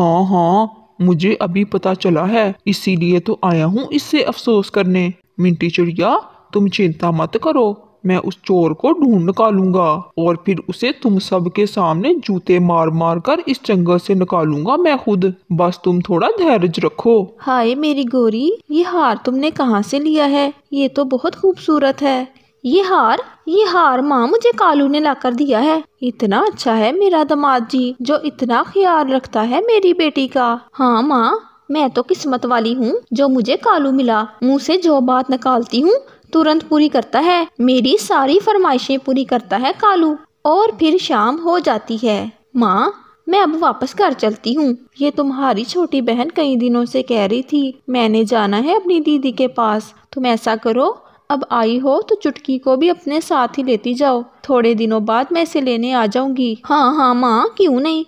हाँ हाँ मुझे अभी पता चला है इसीलिए तो आया हूँ इससे अफसोस करने मिंटी चिड़िया तुम चिंता मत करो मैं उस चोर को ढूंढ निकालूंगा और फिर उसे तुम सब के सामने जूते मार मार कर इस जंगल से निकालूंगा मैं खुद बस तुम थोड़ा धैर्य रखो हाय मेरी गोरी ये हार तुमने कहाँ से लिया है ये तो बहुत खूबसूरत है ये हार ये हार माँ मुझे कालू ने लाकर दिया है इतना अच्छा है मेरा दामाद जी जो इतना ख्याल रखता है मेरी बेटी का हाँ माँ मैं तो किस्मत वाली हूँ जो मुझे कालू मिला मुँह से जो बात निकालती हूँ तुरंत पूरी करता है मेरी सारी फरमाइशें पूरी करता है कालू और फिर शाम हो जाती है माँ मैं अब वापस घर चलती हूँ ये तुम्हारी छोटी बहन कई दिनों से कह रही थी मैंने जाना है अपनी दीदी के पास तुम ऐसा करो अब आई हो तो चुटकी को भी अपने साथ ही लेती जाओ थोड़े दिनों बाद मैं इसे लेने आ जाऊंगी हाँ हाँ माँ क्यों नहीं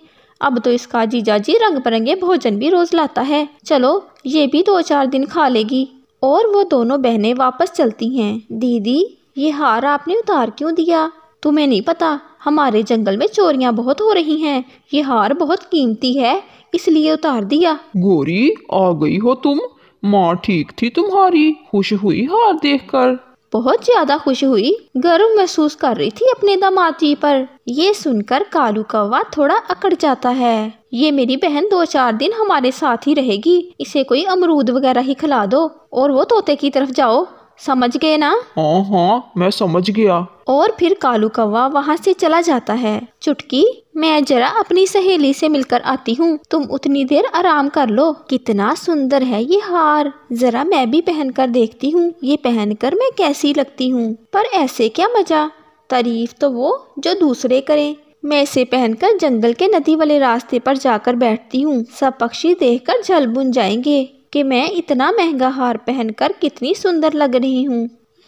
अब तो इसका जीजा जी रंग बिरंगे भोजन भी रोज लाता है चलो ये भी दो चार दिन खा लेगी और वो दोनों बहनें वापस चलती है दीदी ये हार आपने उतार क्यों दिया तुम्हें नहीं पता हमारे जंगल में चोरियां बहुत हो रही हैं ये हार बहुत कीमती है इसलिए उतार दिया गोरी आ गई हो तुम माँ ठीक थी तुम्हारी खुश हुई हार देखकर बहुत ज्यादा खुश हुई गर्व महसूस कर रही थी अपने दमाती पर ये सुनकर कालू कौवा थोड़ा अकड़ जाता है ये मेरी बहन दो चार दिन हमारे साथ ही रहेगी इसे कोई अमरूद वगैरह ही खिला दो और वो तोते की तरफ जाओ समझ गए ना हाँ हाँ मैं समझ गया और फिर कालू कौवा वहाँ से चला जाता है चुटकी मैं जरा अपनी सहेली से मिलकर आती हूँ तुम उतनी देर आराम कर लो कितना सुंदर है ये हार जरा मैं भी पहनकर देखती हूँ ये पहनकर मैं कैसी लगती हूँ पर ऐसे क्या मजा तारीफ तो वो जो दूसरे करें मैं इसे पहनकर जंगल के नदी वाले रास्ते पर जाकर बैठती हूँ सब पक्षी देखकर जल बुन जाएंगे कि मैं इतना महंगा हार पहनकर कितनी सुंदर लग रही हूँ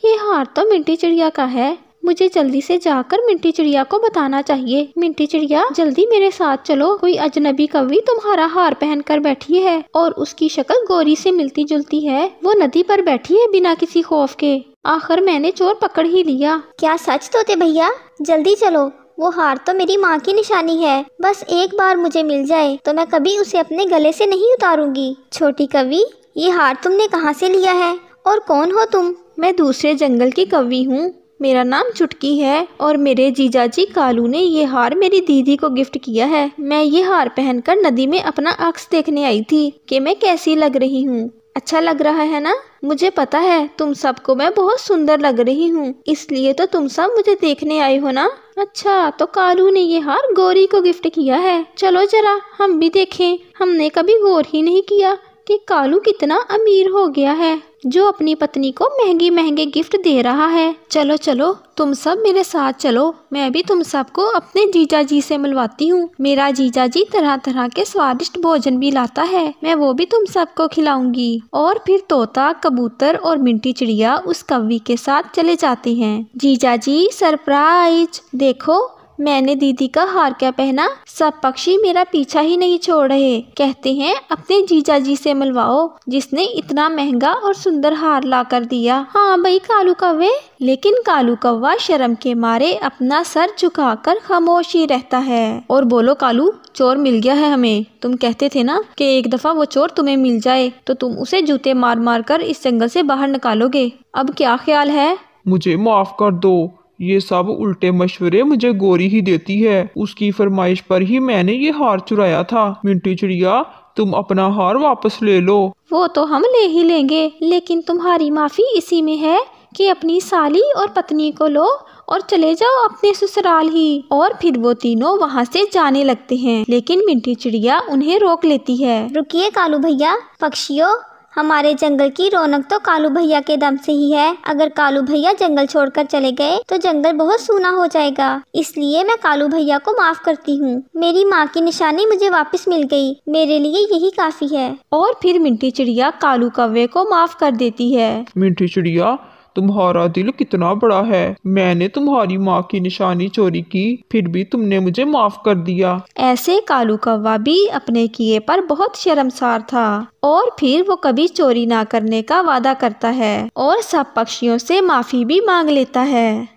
ये हार तो मिट्टी चिड़िया का है मुझे जल्दी से जाकर मिट्टी चिड़िया को बताना चाहिए मिट्टी चिड़िया जल्दी मेरे साथ चलो कोई अजनबी कवि तुम्हारा हार पहन कर बैठी है और उसकी शक्ल गोरी से मिलती जुलती है वो नदी पर बैठी है बिना किसी खौफ के आखिर मैंने चोर पकड़ ही लिया क्या सच तो थे भैया जल्दी चलो वो हार तो मेरी माँ की निशानी है बस एक बार मुझे मिल जाए तो मैं कभी उसे अपने गले से नहीं उतारूंगी छोटी कवि ये हार तुमने कहाँ से लिया है और कौन हो तुम मैं दूसरे जंगल की कवि हूँ मेरा नाम चुटकी है और मेरे जीजाजी कालू ने ये हार मेरी दीदी को गिफ्ट किया है मैं ये हार पहनकर नदी में अपना अक्स देखने आई थी कि मैं कैसी लग रही हूँ अच्छा लग रहा है ना मुझे पता है तुम सबको मैं बहुत सुंदर लग रही हूँ इसलिए तो तुम सब मुझे देखने आए हो ना अच्छा तो कालू ने ये हार गौरी को गिफ्ट किया है चलो जरा हम भी देखें हमने कभी गौर ही नहीं किया कि कालू कितना अमीर हो गया है जो अपनी पत्नी को महंगी महंगे गिफ्ट दे रहा है चलो चलो तुम सब मेरे साथ चलो मैं भी तुम सबको अपने जीजा जी से मिलवाती हूँ मेरा जीजा जी तरह तरह के स्वादिष्ट भोजन भी लाता है मैं वो भी तुम सबको खिलाऊंगी और फिर तोता कबूतर और मिंटी चिड़िया उस कवि के साथ चले जाते हैं जीजा जी सरप्राइज देखो मैंने दीदी का हार क्या पहना सब पक्षी मेरा पीछा ही नहीं छोड़ रहे कहते हैं अपने जीजा जी से मिलवाओ जिसने इतना महंगा और सुंदर हार ला कर दिया हाँ भाई कालू कौवे लेकिन कालू कौवा शर्म के मारे अपना सर झुकाकर खामोश ही रहता है और बोलो कालू चोर मिल गया है हमें तुम कहते थे ना कि एक दफा वो चोर तुम्हें मिल जाए तो तुम उसे जूते मार मार कर इस जंगल से बाहर निकालोगे अब क्या ख्याल है मुझे माफ कर दो ये सब उल्टे मशवरे मुझे गोरी ही देती है उसकी फरमाइश पर ही मैंने ये हार चुराया था मिट्टी चिड़िया तुम अपना हार वापस ले लो वो तो हम ले ही लेंगे लेकिन तुम्हारी माफ़ी इसी में है कि अपनी साली और पत्नी को लो और चले जाओ अपने ससुराल ही और फिर वो तीनों वहाँ से जाने लगते हैं लेकिन मिंटी चिड़िया उन्हें रोक लेती है रुकिए कालू भैया पक्षियों हमारे जंगल की रौनक तो कालू भैया के दम से ही है अगर कालू भैया जंगल छोड़कर चले गए तो जंगल बहुत सूना हो जाएगा इसलिए मैं कालू भैया को माफ करती हूँ मेरी माँ की निशानी मुझे वापस मिल गई मेरे लिए यही काफी है और फिर मिट्टी चिड़िया कालू कव्वे को माफ कर देती है मिट्टी चिड़िया तुम्हारा दिल कितना बड़ा है मैंने तुम्हारी माँ की निशानी चोरी की फिर भी तुमने मुझे माफ कर दिया ऐसे कालू कौवा भी अपने किए पर बहुत शर्मसार था और फिर वो कभी चोरी ना करने का वादा करता है और सब पक्षियों से माफी भी मांग लेता है